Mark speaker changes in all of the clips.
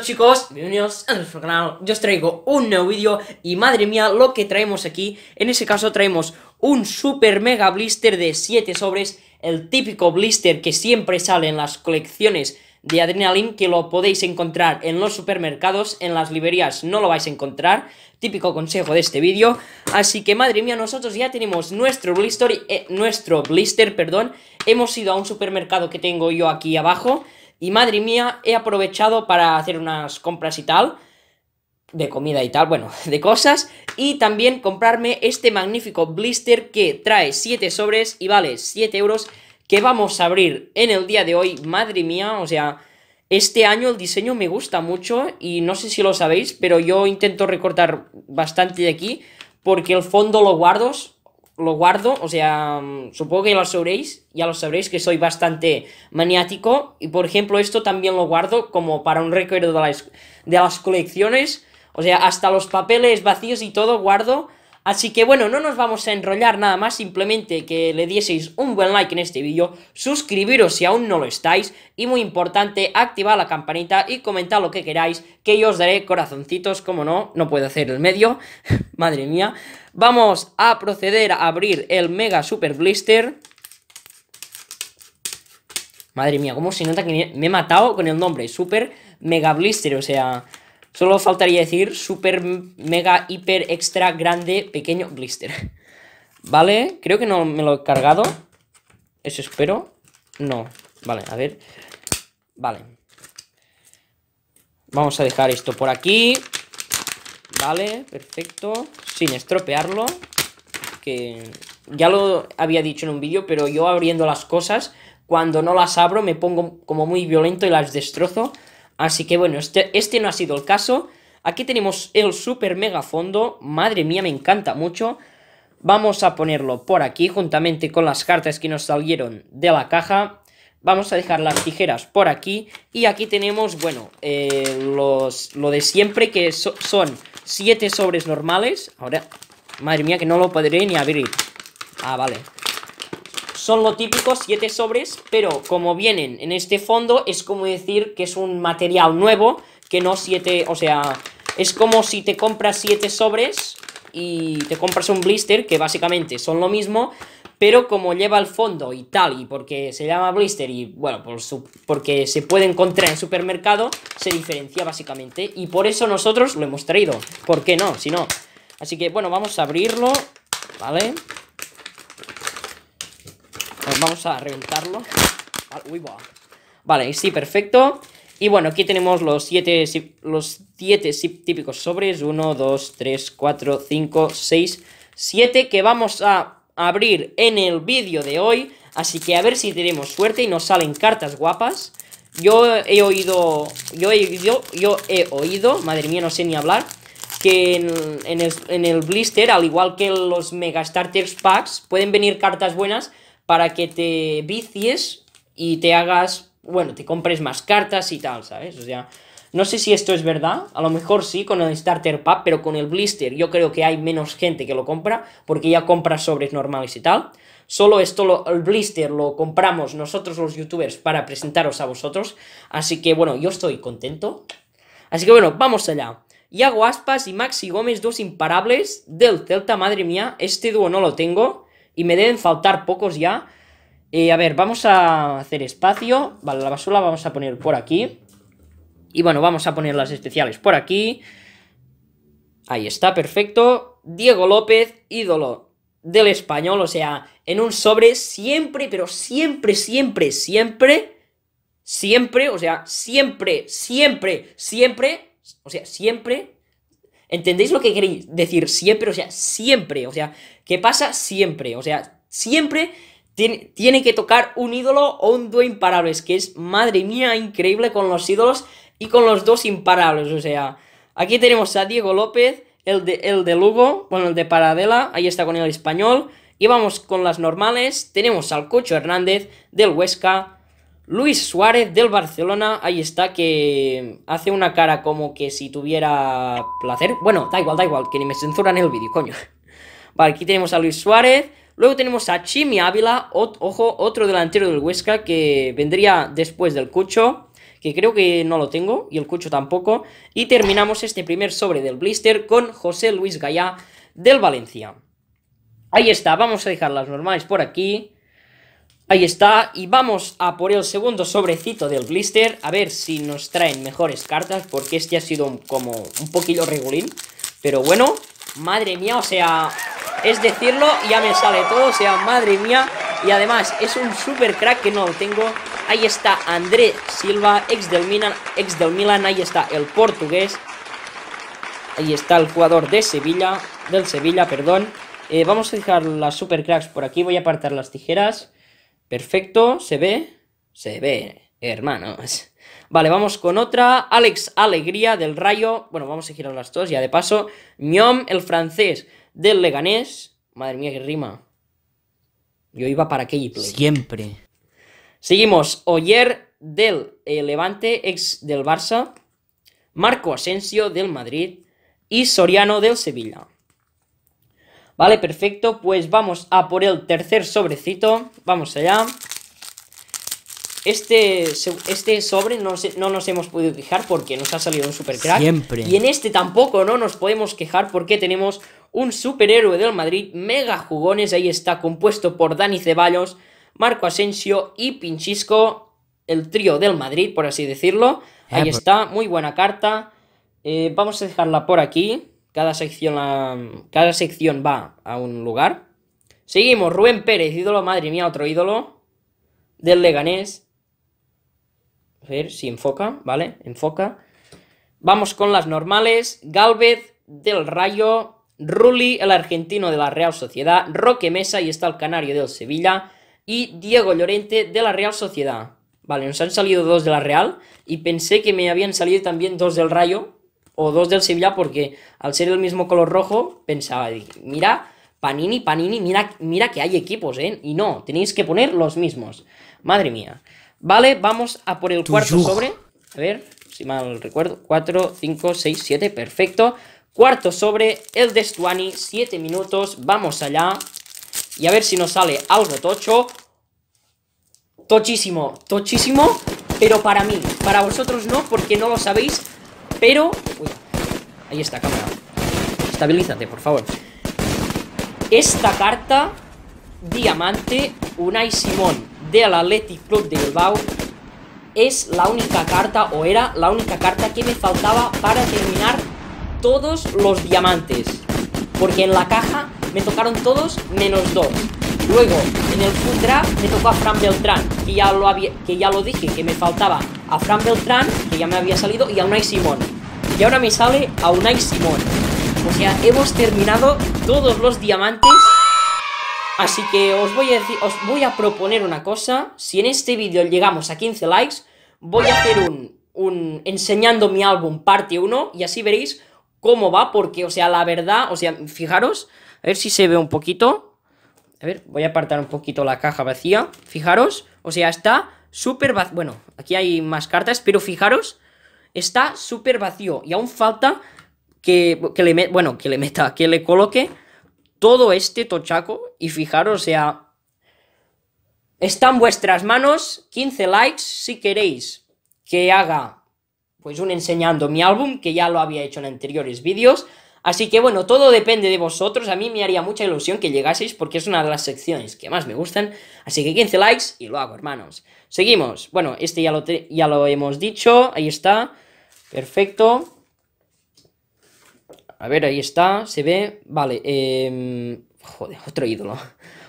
Speaker 1: chicos? Bienvenidos a nuestro canal, yo os traigo un nuevo vídeo y madre mía lo que traemos aquí En ese caso traemos un super mega blister de 7 sobres El típico blister que siempre sale en las colecciones de Adrenaline Que lo podéis encontrar en los supermercados, en las librerías no lo vais a encontrar Típico consejo de este vídeo Así que madre mía nosotros ya tenemos nuestro blister, eh, nuestro blister perdón. Hemos ido a un supermercado que tengo yo aquí abajo y madre mía, he aprovechado para hacer unas compras y tal, de comida y tal, bueno, de cosas. Y también comprarme este magnífico blister que trae 7 sobres y vale 7 euros, que vamos a abrir en el día de hoy. Madre mía, o sea, este año el diseño me gusta mucho y no sé si lo sabéis, pero yo intento recortar bastante de aquí porque el fondo lo guardo lo guardo, o sea, mm, supongo que ya lo sabréis, ya lo sabréis que soy bastante maniático y por ejemplo esto también lo guardo como para un recuerdo de las, de las colecciones, o sea, hasta los papeles vacíos y todo guardo Así que bueno, no nos vamos a enrollar nada más, simplemente que le dieseis un buen like en este vídeo, suscribiros si aún no lo estáis y muy importante, activar la campanita y comentar lo que queráis, que yo os daré corazoncitos, como no, no puedo hacer el medio, madre mía. Vamos a proceder a abrir el Mega Super Blister. Madre mía, cómo se nota que me he matado con el nombre, Super Mega Blister, o sea, Solo faltaría decir super, mega, hiper, extra, grande, pequeño blister. Vale, creo que no me lo he cargado. Eso espero. No. Vale, a ver. Vale. Vamos a dejar esto por aquí. Vale, perfecto. Sin estropearlo. Que ya lo había dicho en un vídeo, pero yo abriendo las cosas, cuando no las abro me pongo como muy violento y las destrozo. Así que bueno, este, este, no ha sido el caso. Aquí tenemos el super mega fondo. Madre mía, me encanta mucho. Vamos a ponerlo por aquí juntamente con las cartas que nos salieron de la caja. Vamos a dejar las tijeras por aquí. Y aquí tenemos, bueno, eh, los, lo de siempre que son 7 sobres normales. Ahora, madre mía que no lo podré ni abrir. Ah, vale. Son lo típico, 7 sobres, pero como vienen en este fondo, es como decir que es un material nuevo, que no 7, o sea, es como si te compras 7 sobres y te compras un blister, que básicamente son lo mismo, pero como lleva el fondo y tal, y porque se llama blister y bueno, por su, porque se puede encontrar en supermercado, se diferencia básicamente, y por eso nosotros lo hemos traído, ¿por qué no? Si no... Así que bueno, vamos a abrirlo, ¿vale? vale pues vamos a reventarlo. Vale, sí, perfecto. Y bueno, aquí tenemos los siete, los siete típicos sobres. 1, 2, 3, 4, 5, 6, 7 que vamos a abrir en el vídeo de hoy. Así que a ver si tenemos suerte y nos salen cartas guapas. Yo he oído, yo he oído, yo he oído, madre mía, no sé ni hablar, que en, el, blister, al igual que los Mega Starters Packs, pueden venir cartas buenas, para que te vicies y te hagas, bueno, te compres más cartas y tal, ¿sabes? O sea, no sé si esto es verdad, a lo mejor sí con el Starter Pack, pero con el Blister yo creo que hay menos gente que lo compra, porque ya compra sobres normales y tal. Solo esto, el blister, lo compramos nosotros los youtubers para presentaros a vosotros. Así que bueno, yo estoy contento. Así que bueno, vamos allá. Yago Aspas y Maxi Gómez, dos imparables del Celta, madre mía. Este dúo no lo tengo. Y me deben faltar pocos ya. Eh, a ver, vamos a hacer espacio. Vale, la basura vamos a poner por aquí. Y bueno, vamos a poner las especiales por aquí. Ahí está, perfecto. Diego López, ídolo del español, o sea, en un sobre siempre, pero siempre, siempre, siempre, siempre, o sea, siempre, siempre, siempre, o sea, siempre ¿Entendéis lo que queréis decir siempre? O sea, siempre, o sea, ¿qué pasa siempre? O sea, siempre tiene, tiene que tocar un ídolo o un dúo imparables, que es, madre mía, increíble con los ídolos y con los dos imparables, o sea, aquí tenemos a Diego López, el de, el de Lugo, bueno, el de Paradela, ahí está con el español, y vamos con las normales, tenemos al Cocho Hernández del Huesca, Luis Suárez del Barcelona, ahí está, que hace una cara como que si tuviera placer. Bueno, da igual, da igual, que ni me censuran el vídeo, coño. Vale, aquí tenemos a Luis Suárez. Luego tenemos a Chimi Ávila, ojo, otro delantero del Huesca que vendría después del Cucho, que creo que no lo tengo, y el Cucho tampoco. Y terminamos este primer sobre del blister con José Luis Gallá del Valencia. Ahí está, vamos a dejar las normales por aquí. Ahí está, y vamos a por el segundo sobrecito del blister, a ver si nos traen mejores cartas, porque este ha sido como un poquillo regulín, pero bueno, madre mía, o sea, es decirlo, ya me sale todo, o sea, madre mía, y además es un super crack que no lo tengo, ahí está André Silva, ex del Milan, ex del Milan, ahí está el portugués, ahí está el jugador de Sevilla, del Sevilla, perdón, eh, vamos a dejar las super cracks por aquí, voy a apartar las tijeras... Perfecto, se ve, se ve, hermanos. Vale, vamos con otra. Alex Alegría del Rayo. Bueno, vamos a girar las dos ya de paso. Ñom, el francés del Leganés. Madre mía, qué rima. Yo iba para aquello Siempre. Seguimos. Oyer del Levante, ex del Barça. Marco Asensio del Madrid. Y Soriano del Sevilla. Vale, perfecto, pues vamos a por el tercer sobrecito, vamos allá. Este, este sobre no, nos hemos podido quejar porque nos ha salido un super crack. Siempre. Y en este tampoco no nos podemos quejar porque tenemos un superhéroe del Madrid, mega jugones, ahí está, compuesto por Dani Ceballos, Marco Asensio y Pinchisco, el trío del Madrid, por así decirlo. Ahí está, muy buena carta. Eh, vamos a dejarla por aquí. Cada sección, cada sección va a un lugar. Seguimos, Rubén Pérez, ídolo, madre mía, otro ídolo. Del Leganés. A ver si enfoca, ¿vale? Enfoca. Vamos con las normales. Galvez, del Rayo. Ruli, el argentino de la Real Sociedad. Roque Mesa, y está el canario del Sevilla. Y Diego Llorente, de la Real Sociedad. Vale, nos han salido dos de la Real. Y pensé que me habían salido también dos del Rayo o dos del Sevilla porque al ser el mismo color rojo pensaba, mira, Panini, Panini, mira, mira que hay equipos, ¿eh? Y no, tenéis que poner los mismos. Madre mía. Vale, vamos a por el cuarto sobre. A ver, si mal recuerdo. 4, 5, 6, 7, perfecto. Cuarto sobre, el de Stuani, 7 minutos. Vamos allá. Y a ver si nos sale algo tocho. Tochísimo, tochísimo. Pero para mí, para vosotros no, porque no lo sabéis pero... ahí está, cámara. Estabilízate, por favor. Esta carta, Diamante, Unai Simón, del Athletic Club de Bilbao, es la única carta, o era la única carta que me faltaba para terminar todos los diamantes. Porque en la caja me tocaron todos menos dos. Luego, en el Full Draft me tocó a Fran Beltrán, ya lo, había, que ya lo dije, que me faltaba a Fran Beltrán, que ya me había salido, y a Unai Simón. Y ahora me sale a Unai Simón. O sea, hemos terminado todos los diamantes. Así que os voy a, decir, os voy a proponer una cosa. Si en este vídeo llegamos a 15 likes, voy a hacer un, un enseñando mi álbum parte 1 y así veréis cómo va, porque, o sea, la verdad, o sea, fijaros, a ver si se ve un poquito. A ver, voy a apartar un poquito la caja vacía. Fijaros, o sea, está súper vacío. Bueno, aquí hay más cartas, pero fijaros, está súper vacío. Y aún falta que, le bueno, que le meta, que le coloque todo este tochaco. Y fijaros, o sea, está en vuestras manos. 15 likes si queréis que haga pues un enseñando mi álbum, que ya lo había hecho en anteriores vídeos. Así que bueno, todo depende de vosotros. A mí me haría mucha ilusión que llegaseis porque es una de las secciones que más me gustan. Así que 15 likes y lo hago, hermanos. Seguimos. Bueno, este ya lo, ya lo hemos dicho. Ahí está. Perfecto. A ver, ahí está. Se ve. Vale. Em, joder, otro ídolo.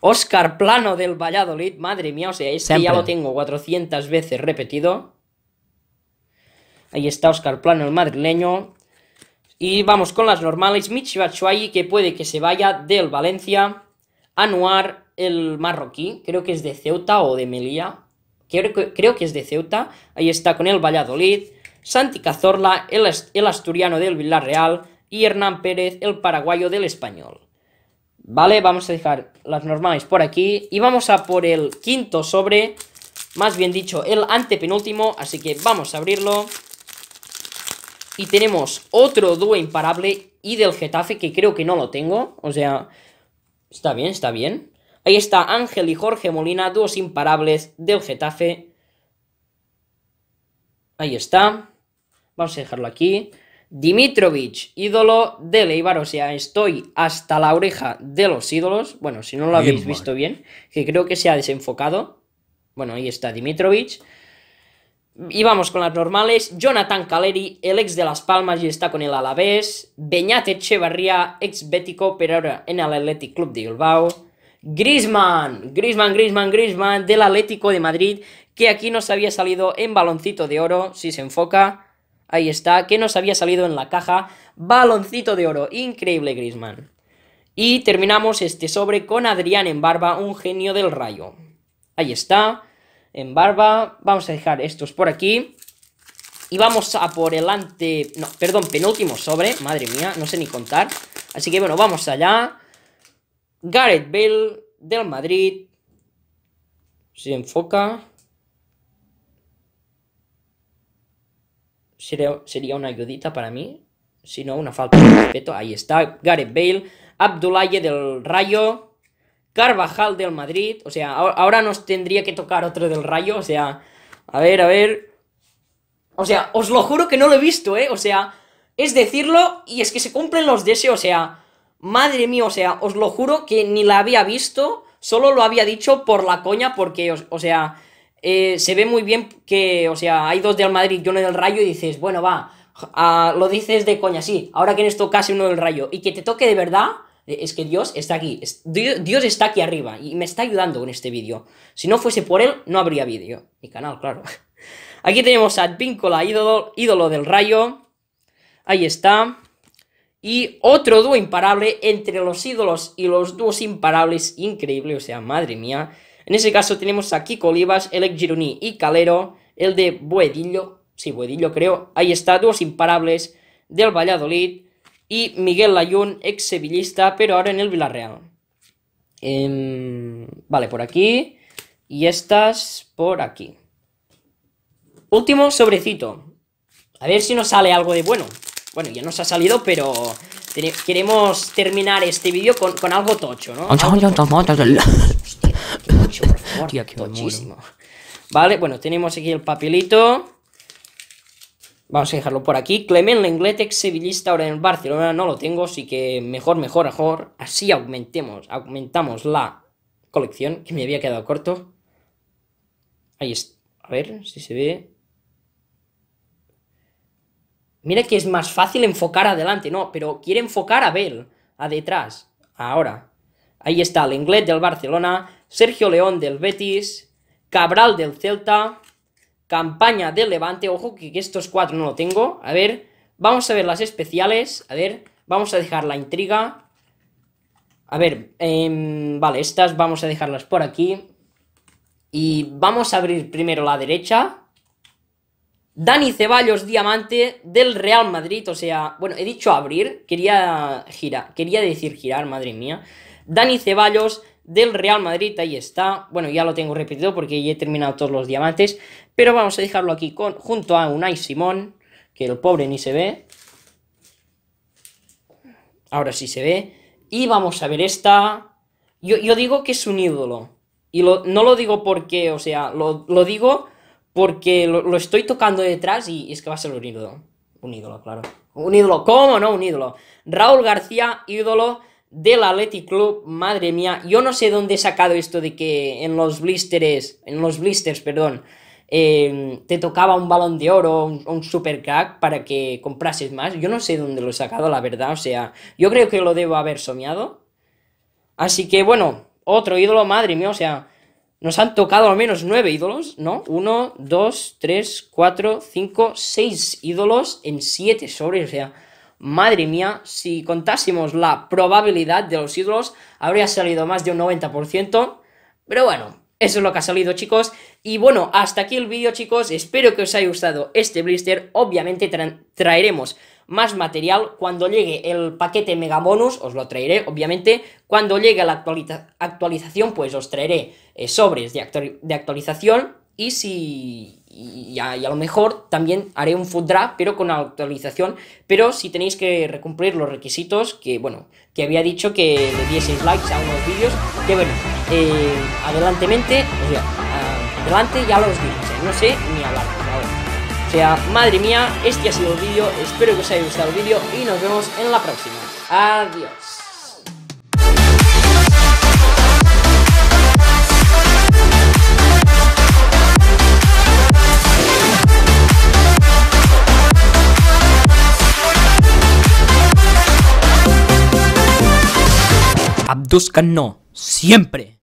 Speaker 1: Oscar Plano del Valladolid. Madre mía, o sea, este ya lo tengo 400 veces repetido. Ahí está Oscar Plano, el madrileño. Y vamos con las normales. Michibachuayi, que puede que se vaya del Valencia. Anuar, el marroquí, creo que es de Ceuta o de Melilla. Creo, que es de Ceuta. Ahí está con el Valladolid. Santi Cazorla, el, el asturiano del Villarreal. Y Hernán Pérez, el paraguayo del Español. Vale, vamos a dejar las normales por aquí. Y vamos a por el quinto sobre. Más bien dicho, el antepenúltimo. Así que vamos a abrirlo. Y tenemos otro dúo imparable y del Getafe, que creo que no lo tengo. O sea, está bien, está bien. Ahí está Ángel y Jorge Molina, dúos imparables del Getafe. Ahí está. Vamos a dejarlo aquí. Dimitrovich, ídolo de Leibar, o sea, estoy hasta la oreja de los ídolos. Bueno, si no lo habéis visto bien, que creo que se ha desenfocado. Bueno, ahí está Dimitrovich. Y vamos con las normales. Jonathan Caleri, el ex de Las Palmas y está con el Alavés. Beñat Echevarría, ex bético, pero ahora en el Athletic Club de Bilbao. Grisman, Grisman, Grisman, Grisman, del Atlético de Madrid, que aquí nos había salido en baloncito de oro, si se enfoca. Ahí está, que nos había salido en la caja. Baloncito de oro, increíble Grisman. Y terminamos este sobre con Adrián en barba, un genio del rayo. Ahí está en barba. Vamos a dejar estos por aquí. Y vamos a por el ante... No, perdón, penúltimo sobre. Madre mía, no sé ni contar. Así que bueno, vamos allá. Gareth Bale del Madrid. Se enfoca. Sería, sería una ayudita para mí. Si no, una falta de respeto. Ahí está. Gareth Bale. Abdullaye, del Rayo. Carvajal del Madrid, o sea, ahora nos tendría que tocar otro del Rayo, o sea, a ver, a ver. O sea, os lo juro que no lo he visto, ¿eh? O sea, es decirlo y es que se cumplen los deseos, o sea, madre mía, o sea, os lo juro que ni la había visto, solo lo había dicho por la coña porque, o, sea, eh, se ve muy bien que, o sea, hay dos del Madrid y uno del Rayo y dices, bueno, va, lo dices de coña, sí, ahora que en esto casi uno del Rayo y que te toque de verdad, es que Dios está aquí, Dios está aquí arriba y me está ayudando con este vídeo. Si no fuese por él, no habría vídeo. Mi canal, claro. Aquí tenemos a Víncola ídolo, ídolo del rayo. Ahí está. Y otro dúo imparable entre los ídolos y los dúos imparables, increíble, o sea, madre mía. En ese caso tenemos a Kiko Olivas, Elec Gironí y Calero, el de Buedillo sí, Buedillo creo. Ahí está, dúos imparables del Valladolid y Miguel Layún, ex sevillista, pero ahora en el Villarreal. Em, vale, por aquí. Y estas por aquí. Último sobrecito. A ver si nos sale algo de bueno. Bueno, ya nos ha salido, pero queremos terminar este vídeo con, algo tocho, ¿no? Vale, bueno, tenemos aquí el papelito. Vamos a dejarlo por aquí. Clement Lenglet sevillista, ahora en el Barcelona no lo tengo, así que mejor, mejor, mejor. Así aumentemos, aumentamos la colección, que me había quedado corto. Ahí está. A ver si se ve. Mira que es más fácil enfocar adelante, no, pero quiere enfocar a Bel a detrás, ahora. Ahí está Lenglet del Barcelona, Sergio León del Betis, Cabral del Celta, Campaña del Levante, ojo que estos cuatro no lo tengo. A ver, vamos a ver las especiales. A ver, vamos a dejar la intriga. A ver, em, vale, estas vamos a dejarlas por aquí. Y vamos a abrir primero la derecha. Dani Ceballos, diamante del Real Madrid. O sea, bueno, he dicho abrir, quería girar, quería decir girar, madre mía. Dani Ceballos, del Real Madrid, ahí está. Bueno, ya lo tengo repetido porque ya he terminado todos los diamantes, pero vamos a dejarlo aquí junto a Unai Simón, que el pobre ni se ve. Ahora sí se ve. Y vamos a ver esta. Yo, digo que es un ídolo. Y no lo digo porque, o sea, lo, digo porque lo, estoy tocando detrás y es que va a ser un ídolo. Un ídolo, claro. Un ídolo, ¿cómo no? Un ídolo. Raúl García, ídolo del Athletic Club, madre mía, yo no sé dónde he sacado esto de que en los blisters, en los blisters, perdón, eh, te tocaba un balón de oro un, un super crack para que comprases más. Yo no sé dónde lo he sacado, la verdad. O sea, yo creo que lo debo haber soñado. Así que bueno, otro ídolo, madre mía. O sea, nos han tocado al menos nueve ídolos, ¿no? Uno, dos, tres, cuatro, cinco, seis ídolos en siete sobres. O sea, Madre mía, si contásemos la probabilidad de los ídolos, habría salido más de un 90%. Pero bueno, eso es lo que ha salido, chicos. Y bueno, hasta aquí el vídeo, chicos. Espero que os haya gustado este blister. Obviamente traeremos más material cuando llegue el paquete Mega Bonus. Os lo traeré, obviamente. Cuando llegue la actualización, pues os traeré eh, sobres de actualización. Y si y a, lo mejor también haré un food draft, pero con actualización. Pero si tenéis que recumplir los requisitos, que bueno, que había dicho que le dieseis likes a unos vídeos, que bueno, eh, adelantemente, o sea, adelante ya los vídeos, no sé ni hablar, O sea, madre mía, este ha sido el vídeo, espero que os haya gustado el vídeo y nos vemos en la próxima. Adiós. Abdus no! siempre.